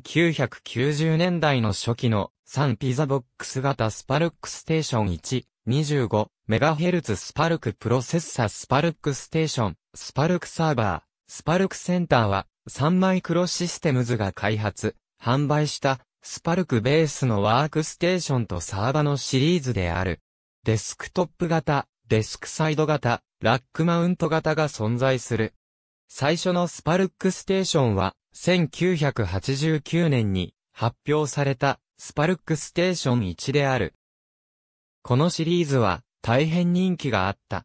1990年代の初期の3ピザボックス型スパルックステーション1、2 5ヘルツスパルクプロセッサスパルックステーション、スパルクサーバー、スパルクセンターは3マイクロシステムズが開発、販売したスパルクベースのワークステーションとサーバのシリーズである。デスクトップ型、デスクサイド型、ラックマウント型が存在する。最初のスパルックステーションは1989年に発表されたスパルックステーション1である。このシリーズは大変人気があった。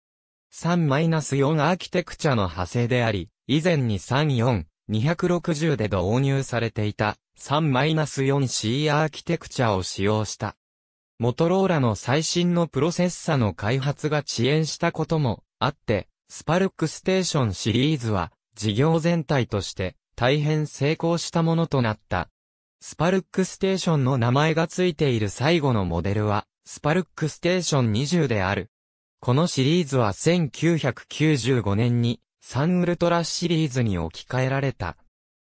3-4アーキテクチャの派生であり、以前に3-4、260で導入されていた 3-4C アーキテクチャを使用した。モトローラの最新のプロセッサの開発が遅延したこともあって、スパルックステーションシリーズは事業全体として大変成功したものとなった。スパルックステーションの名前が付いている最後のモデルは、スパルックステーション20である。このシリーズは1995年にサンウルトラシリーズに置き換えられた。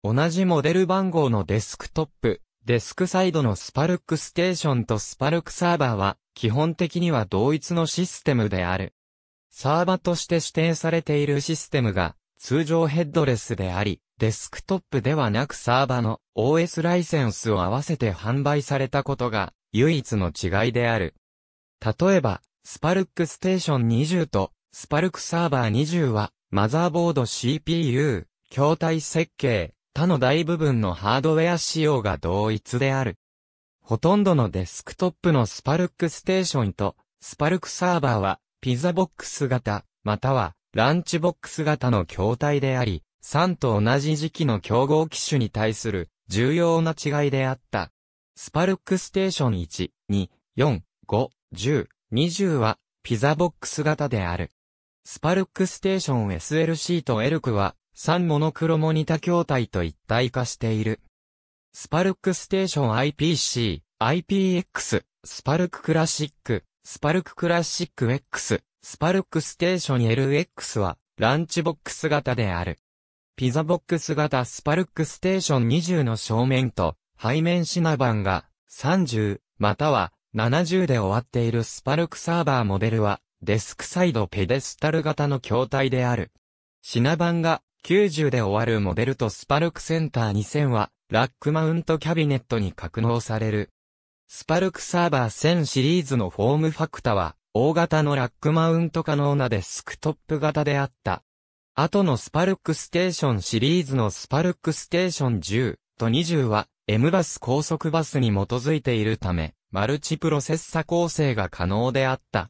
同じモデル番号のデスクトップ、デスクサイドのスパルックステーションとスパルクサーバーは基本的には同一のシステムである。サーバとして指定されているシステムが通常ヘッドレスであり、デスクトップではなくサーバの OS ライセンスを合わせて販売されたことが唯一の違いである。例えば、スパルックステーション20とスパルクサーバー20はマザーボード CPU、筐体設計、他の大部分のハードウェア仕様が同一である。ほとんどのデスクトップのスパルックステーションとスパルクサーバーはピザボックス型またはランチボックス型の筐体であり、3と同じ時期の競合機種に対する重要な違いであった。スパルックステーション1、2、4、5、10、20はピザボックス型である。スパルックステーション SLC とエルクは3モノクロモニタ筐体と一体化している。スパルックステーション IPC、IPX、スパルククラシック、スパルククラシック X、スパルックステーション LX はランチボックス型である。ピザボックス型スパルックステーション20の正面と、背面シナバンが30、または70で終わっているスパルクサーバーモデルは、デスクサイドペデスタル型の筐体である。シナバンが90で終わるモデルとスパルクセンター2000は、ラックマウントキャビネットに格納される。スパルクサーバー1000シリーズのフォームファクタは、大型のラックマウント可能なデスクトップ型であった。後のスパルックステーションシリーズのスパルックステーション10と20は、M バス高速バスに基づいているため、マルチプロセッサ構成が可能であった。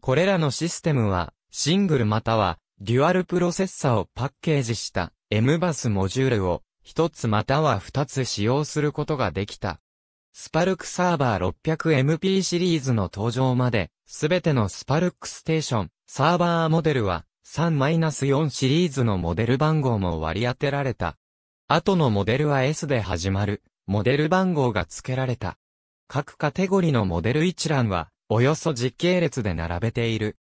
これらのシステムは、シングルまたは、デュアルプロセッサをパッケージした M バスモジュールを、一つまたは二つ使用することができた。スパルクサーバー 600MP シリーズの登場まで、すべてのスパルクステーション、サーバーモデルは、3-4シリーズのモデル番号も割り当てられた。後のモデルは S で始まる、モデル番号が付けられた。各カテゴリのモデル一覧は、およそ実系列で並べている。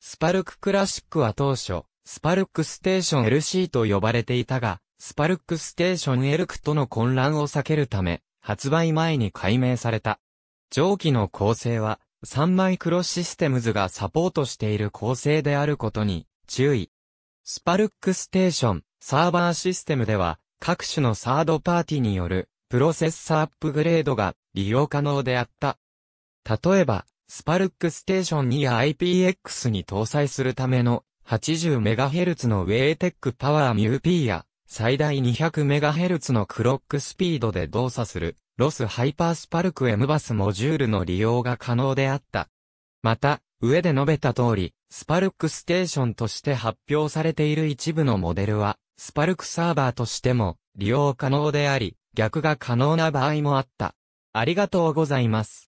スパルククラシックは当初、スパルクステーション LC と呼ばれていたが、スパルクステーション L クとの混乱を避けるため、発売前に改名された。上記の構成は、3マイクロシステムズがサポートしている構成であることに注意。スパルックステーション、サーバーシステムでは、各種のサードパーティによる、プロセッサアップグレードが利用可能であった。例えば、スパルックステーション2や IPX に搭載するための 80MHz のウェイテックパワーミューピーや最大 200MHz のクロックスピードで動作するロスハイパースパルク M バスモジュールの利用が可能であった。また、上で述べた通り、スパルクステーションとして発表されている一部のモデルは、スパルクサーバーとしても利用可能であり、逆が可能な場合もあった。ありがとうございます。